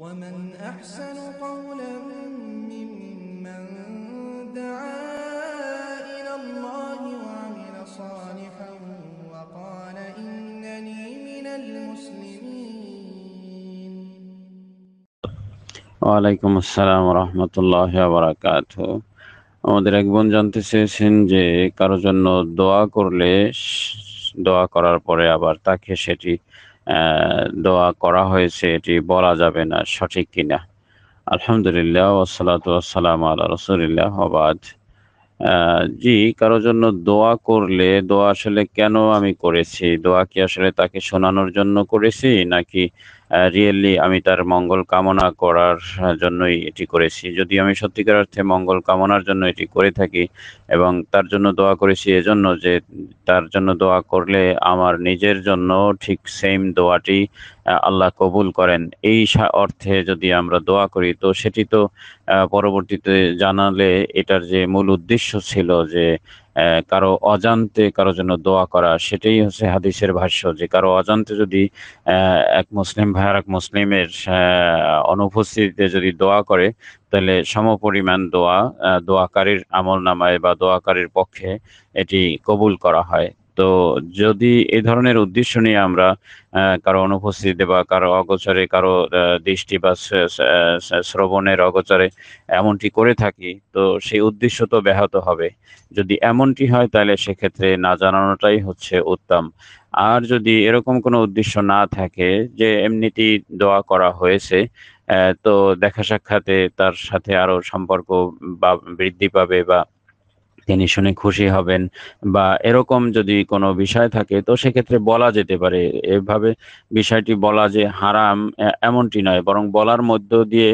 ومن أحسن قولا ممن دعا إلى الله وعمل صالحا وقال إنني من المسلمين ওয়ালাইকুম আসসালাম রহমতুল্লাহ বারাকাত আমাদের এক বোন জানতে চেয়েছেন যে কারো জন্য দোয়া করলে দোয়া করার পরে আবার তাকে সেটি দোয়া করা হয়েছে এটি বলা যাবে না সঠিক কিনা আলহামদুলিল্লাহ ওসালাতাম আল্লাহ রসুলিল্লাহ হবাদ জি কারোর জন্য দোয়া করলে দোয়া আসলে কেন আমি করেছি দোয়া কি আসলে তাকে শোনানোর জন্য করেছি নাকি রিয়েলি আমি তার মঙ্গল কামনা করার জন্যই এটি করেছি যদি আমি সত্যিকার অর্থে মঙ্গল কামনার জন্য এটি করে থাকি এবং তার জন্য দোয়া করেছি এজন্য যে তার জন্য দোয়া করলে আমার নিজের জন্য ঠিক সেম দোয়াটি আল্লাহ কবুল করেন এই অর্থে যদি আমরা দোয়া করি তো সেটি তো পরবর্তীতে জানালে এটার যে মূল উদ্দেশ্য ছিল যে কারো অজান্তে কারো জন্য দোয়া করা সেটাই হচ্ছে হাদিসের ভাষ্য যে কারো অজান্তে যদি এক মুসলিম ভাই আর এক মুসলিমের অনুপস্থিতিতে যদি দোয়া করে তাহলে সমপরিমাণ দোয়া দোয়াকারীর আমল নামায় বা দোয়াকারীর পক্ষে এটি কবুল করা হয় তো যদি এই ধরনের উদ্দেশ্য নিয়ে আমরা কারো অনুপস্থিতিতে বা কারো অগোচরে কারো দৃষ্টি বা শ্রবণের অগোচরে এমনটি করে থাকি তো সেই উদ্দেশ্য তো ব্যাহত হবে যদি এমনটি হয় তাহলে সেক্ষেত্রে না জানানোটাই হচ্ছে উত্তম আর যদি এরকম কোনো উদ্দেশ্য না থাকে যে এমনিতেই দোয়া করা হয়েছে তো দেখা সাক্ষাতে তার সাথে আরও সম্পর্ক বা বৃদ্ধি পাবে বা তিনি শুনে খুশি হবেন বা এরকম যদি কোনো বিষয় থাকে তো সেক্ষেত্রে বলা যেতে পারে এভাবে বিষয়টি বলা যে হারাম এমনটি নয় বরং বলার মধ্য দিয়ে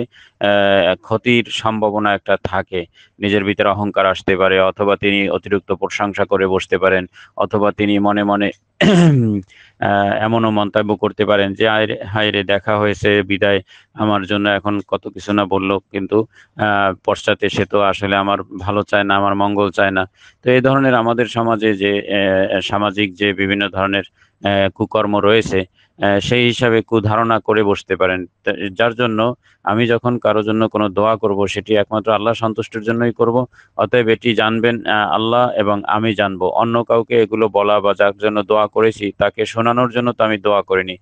ক্ষতির সম্ভাবনা একটা থাকে নিজের ভিতরে অহংকার আসতে পারে অথবা তিনি অতিরিক্ত প্রশংসা করে বসতে পারেন অথবা তিনি মনে মনে এমনও মন্তব্য করতে পারেন যে হায়রে দেখা হয়েছে বিদায় আমার জন্য এখন কত কিছু না বললো কিন্তু পশ্চাতে সে তো আসলে আমার ভালো চায় না আমার মঙ্গল চায় না তো এই ধরনের আমাদের সমাজে যে সামাজিক যে বিভিন্ন ধরনের কুকর্ম রয়েছে সেই হিসাবে কুধারণা করে বসতে পারেন যার জন্য আমি যখন কারো জন্য কোনো দোয়া করব সেটি একমাত্র আল্লাহ সন্তুষ্টির জন্যই করব অতএব এটি জানবেন আল্লাহ এবং আমি জানবো অন্য কাউকে এগুলো বলা বা যার জন্য দোয়া করেছি তাকে শোনানোর জন্য তো আমি দোয়া করিনি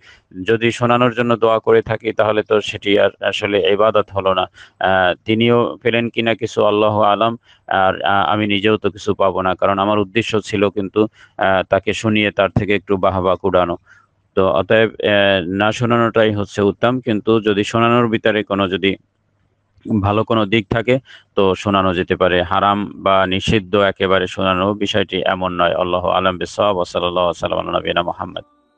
যদি শোনানোর জন্য দোয়া করে থাকি তাহলে তো সেটি আর আসলে এবাদত হলো না তিনিও পেলেন কিনা কিছু আল্লাহ আলাম আর আমি নিজেও তো কিছু পাবো না কারণ আমার উদ্দেশ্য ছিল কিন্তু তাকে শুনিয়ে তার থেকে একটু বাহবা কুড়ানো তো অতএব না শোনানোটাই হচ্ছে উত্তম কিন্তু যদি শোনানোর ভিতরে কোনো যদি ভালো কোনো দিক থাকে তো শোনানো যেতে পারে হারাম বা নিষিদ্ধ একেবারে শোনানো বিষয়টি এমন নয় আল্লাহ আলম বিসাল্লাহ সাল্লাম নবীনা মোহাম্মদ